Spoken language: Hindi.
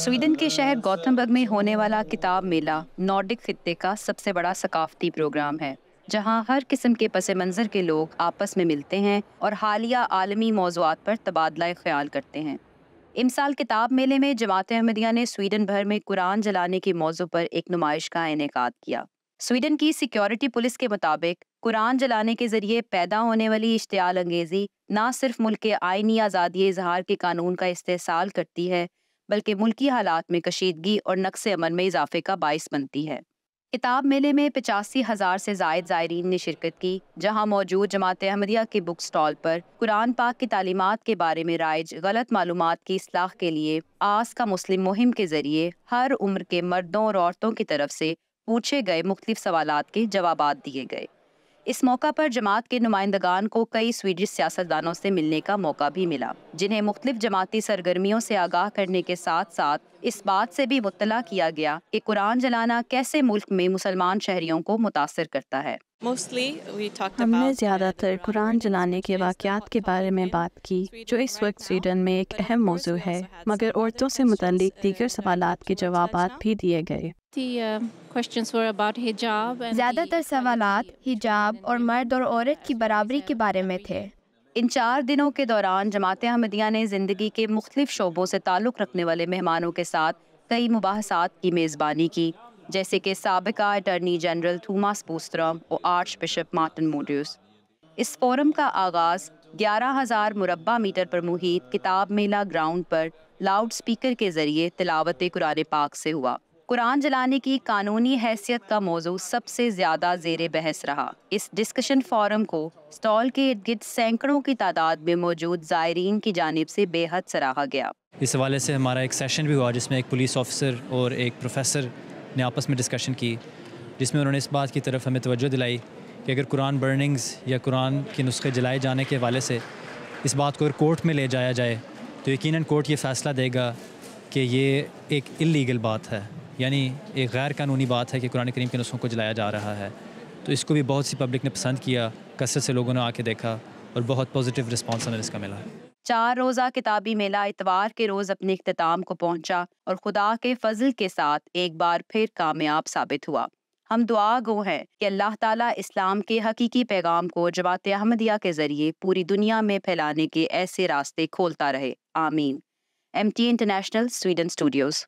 स्वीडन के शहर गौतमबर्ग में होने वाला किताब मेला नॉर्डिक खत्ते का सबसे बड़ा सकाफती प्रोग्राम है जहां हर किस्म के पस मंज़र के लोग आपस में मिलते हैं और हालिया आलमी मौजूद पर तबादला ख्याल करते हैं साल किताब मेले में जमात अहमदिया ने स्वीडन भर में कुरान जलाने के मौजू पर एक नुमाइश का इनका किया स्वीडन की सिक्योरिटी पुलिस के मुताबिक कुरान जलाने के जरिए पैदा होने वाली इश्तियाल अंगेजी न सिर्फ मुल्क के आइनी आज़ादी इजहार के कानून का इस्तेसाल करती है बल्कि मुल्की हालात में कशीदगी और नक्स अमन में इजाफे का बायस बनती है किताब मेले में पचासी हज़ार से जायद ज़ायरीन ने शिरकत की जहां मौजूद जमात अहमदिया के बुक स्टॉल पर कुरान पाक की तालीमत के बारे में राइज गलत मालूम की असलाह के लिए आस का मुस्लिम मुहिम के ज़रिए हर उम्र के मर्दों और औरतों की तरफ से पूछे गए मुख्तलिफ सवाल के जवाब दिए गए इस मौका पर जमात के नुमाइंदगान को कई स्वीडिश सियासतदानों से मिलने का मौका भी मिला जिन्हें मुख्तलिफ जमाती सरगर्मियों से आगाह करने के साथ साथ इस बात से भी मुतला किया गया कि कुरान जलाना कैसे मुल्क में मुसलमान शहरियों को मुतासर करता है हमने ज़्यादातर कुरान जलाने के वाकत के बारे में बात की जो इस वक्त स्वीडन में एक अहम मौजू है मगर औरतों से मुतल दीगर सवाल के जवाब भी दिए गए Uh, ज़्यादातर सवाल हिजाब और मर्द और औरत की बराबरी के बारे में थे इन चार दिनों के दौरान जमात अहमदिया ने ज़िंदगी के मुख्तलिफ शोबों से ताल्लुक़ रखने वाले मेहमानों के साथ कई मुबासात की मेज़बानी की जैसे कि सबका अटर्नी जनरल थूमास पोस्तरम और आर्च बिशप मार्टिन मोड्यूस इस फोरम का आगाज़ ग्यारह हज़ार मुरबा मीटर पर मुहित किताब मेला ग्राउंड पर लाउड स्पीकर के ज़रिए तिलावत कुरान पाक से हुआ कुरान जलाने की कानूनी हैसियत का मौजू सबसे ज़्यादा जेर बहस रहा इस डिस्कशन फोरम को स्टॉल के इर्द गिर्द सैकड़ों की तादाद में मौजूद ज़ायरीन की जानब से बेहद सराहा गया इस हवाले से हमारा एक सेशन भी हुआ जिसमें एक पुलिस ऑफिसर और एक प्रोफेसर ने आपस में डिस्कशन की जिसमें उन्होंने इस बात की तरफ हमें तवज्जो दिलाई कि अगर कुरान बर्निंग्स या कुरान के नुस्खे जलाए जाने के हवाले से इस बात को अगर कोर्ट में ले जाया जाए तो यकीनन कोर्ट ये फ़ैसला देगा कि ये एक इलीगल बात है यानी एक गैर कानूनी बात है कि कुरान करीम के नुस्खों को जलाया जा रहा है तो इसको भी बहुत सी पब्लिक ने पसंद किया कसरत से लोगों ने आके देखा और बहुत पॉजिटिव रिस्पॉन्स हमें इसका मिला है चार रोज़ा किताबी मेला इतवार के रोज़ अपने अख्ताम को पहुँचा और खुदा के फजल के साथ एक बार फिर कामयाब साबित हुआ हम दुआ गो हैं कि अल्लाह ताला इस्लाम के हकीकी पैगाम को जवात अहमदिया के ज़रिए पूरी दुनिया में फैलाने के ऐसे रास्ते खोलता रहे आमीन M T international Sweden Studios